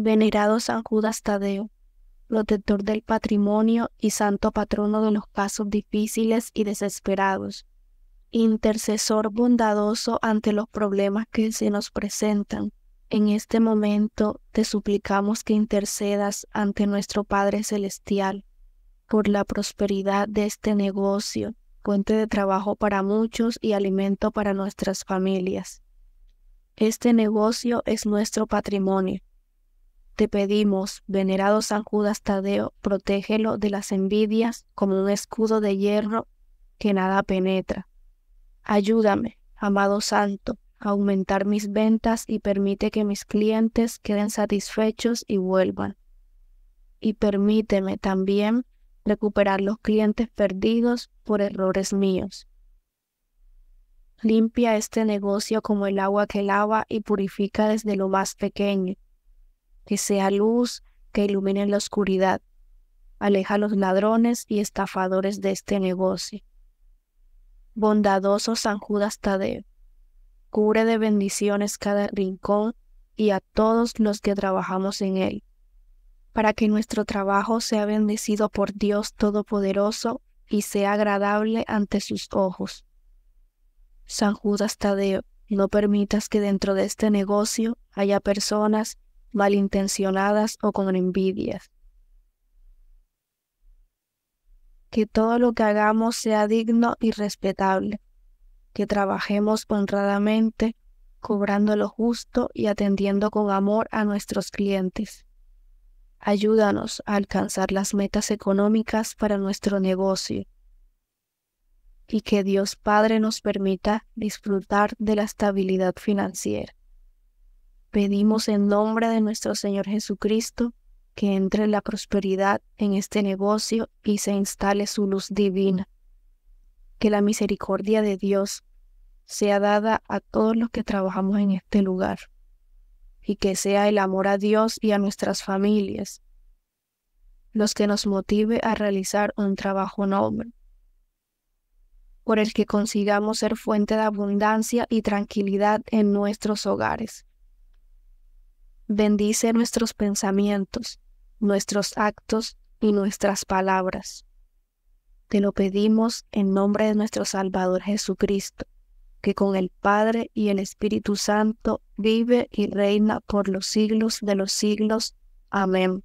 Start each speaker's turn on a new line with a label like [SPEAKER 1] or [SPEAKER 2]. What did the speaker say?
[SPEAKER 1] Venerado San Judas Tadeo, protector del patrimonio y santo patrono de los casos difíciles y desesperados, intercesor bondadoso ante los problemas que se nos presentan. En este momento te suplicamos que intercedas ante nuestro Padre Celestial por la prosperidad de este negocio, fuente de trabajo para muchos y alimento para nuestras familias. Este negocio es nuestro patrimonio te pedimos, venerado San Judas Tadeo, protégelo de las envidias como un escudo de hierro que nada penetra. Ayúdame, amado Santo, a aumentar mis ventas y permite que mis clientes queden satisfechos y vuelvan. Y permíteme también recuperar los clientes perdidos por errores míos. Limpia este negocio como el agua que lava y purifica desde lo más pequeño que sea luz que ilumine la oscuridad. Aleja a los ladrones y estafadores de este negocio. Bondadoso San Judas Tadeo, cubre de bendiciones cada rincón y a todos los que trabajamos en él, para que nuestro trabajo sea bendecido por Dios Todopoderoso y sea agradable ante sus ojos. San Judas Tadeo, no permitas que dentro de este negocio haya personas malintencionadas o con envidias. Que todo lo que hagamos sea digno y respetable, que trabajemos honradamente, cobrando lo justo y atendiendo con amor a nuestros clientes. Ayúdanos a alcanzar las metas económicas para nuestro negocio y que Dios Padre nos permita disfrutar de la estabilidad financiera. Pedimos en nombre de nuestro Señor Jesucristo que entre la prosperidad en este negocio y se instale su luz divina. Que la misericordia de Dios sea dada a todos los que trabajamos en este lugar y que sea el amor a Dios y a nuestras familias los que nos motive a realizar un trabajo noble, por el que consigamos ser fuente de abundancia y tranquilidad en nuestros hogares Bendice nuestros pensamientos, nuestros actos y nuestras palabras. Te lo pedimos en nombre de nuestro Salvador Jesucristo, que con el Padre y el Espíritu Santo vive y reina por los siglos de los siglos. Amén.